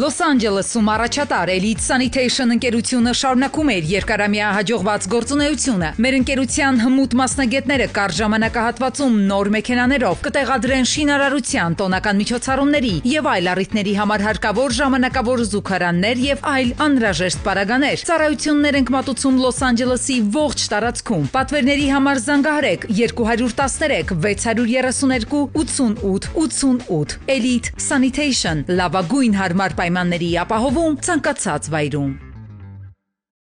Լոս Անջելեսում առաջատար Elite Sanitation ընկերությունը շարունակում էր երկարամյա հաջողված գործունեությունը։ Մեր ընկերության հմուտ մասնագետները կար ժամանակահատվածում նոր մեքենաներով կտեղադրեն շինարարության, տոնական միջոցառումների եւ այլ առիթների համար հարկավոր ժամանակավոր զուգարաններ եւ այլ անհրաժեշտ պարագաներ։ Ծառայություններ ենք մատուցում Լոս Անջելեսի ողջ տարածքում։ Պատվերների համար զանգահարեք 213 632 88 88։ Elite Sanitation լավագույն հարմար պայմանների ապահովում ցանկացած վայրում։